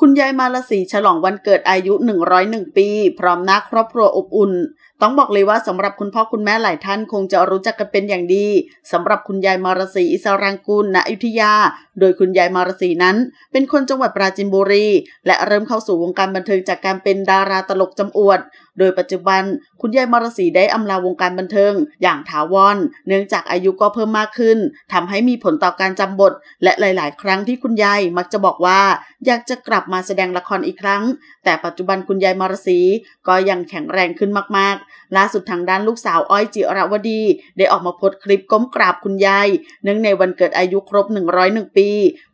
คุณ ยาย มาลสีฉลองวันเกิดอายุ 101 ปี พร้อมนักครอบครัวอบอุ่นต้องบอกเลยว่าสำหรับคุณ พ่อคุณแม่หลายท่านคงจะรู้จักกันเป็นอย่างดีสำหรับคุณ ยาย มารสีอิสรังกุลณอยุธยา โดยคุณยายมารสีนั้น เป็นคนจังหวัดปราจินบุรีและเริ่มเข้าสู่วงการบันเทิงจากการเป็นดาราตลกจำอวด โดยปัจจุบัน คุณยายมารสีได้อำลาวงการบันเทิงอย่างถาวรเนื่องจากอายุก็เพิ่มมากขึ้นทำให้มีผลต่อการจำบทและหลาย ๆ ครั้งที่คุณยายมักจะบอกว่าอยากจะกลับมาแสดงละครอีกครั้ง แต่ปัจจุบันคุณยายมรสีก็ยังแข็งแรงขึ้นมากๆ ล่าสุดทางด้านลูกสาวอ้อยจิรวดี ได้ออกมาโพสคลิปก้มกราบคุณยายเนื่องในวันเกิดอายุครบ 101 ปี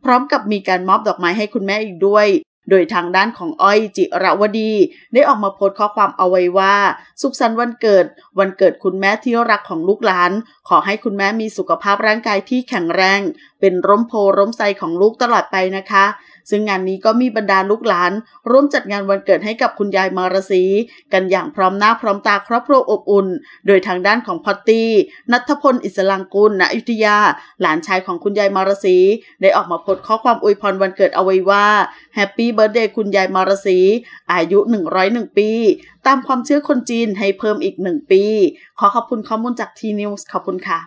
พร้อมกับมีการมอบดอกไม้ให้คุณแม่อีกด้วย โดยทางด้านของอ้อยจิรวดี ได้ออกมาโพสข้อความเอาไว้ว่า สุขสันต์วันเกิด วันเกิดคุณแม่ที่รักของลูกหลาน ขอให้คุณแม่มีสุขภาพร่างกายที่แข็งแรง เป็นร่มโพร่มไทรของลูกตลอดไปนะคะซึ่งงานนี้ก็มีบรรดาลูกหลานร่วมจัดงานวันเกิดให้กับคุณยายมารสีกันอย่างพร้อมหน้าพร้อมตาครอบครัวอบอุ่น โดยทางด้านของพอตตี้ นัทพลอิสลังกุลณอยุธยา หลานชายของคุณยายมารสีได้ออกมาโพสต์ข้อความอวยพรวันเกิดเอาไว้ว่าแฮปปี้เบิร์ดเดย์คุณยายมารสีอายุ 101 ปี ตามความเชื่อคนจีนให้เพิ่มอีก 1 ปี ขอขอบคุณข้อมูลจากทีนิวส์ขอบคุณค่ะ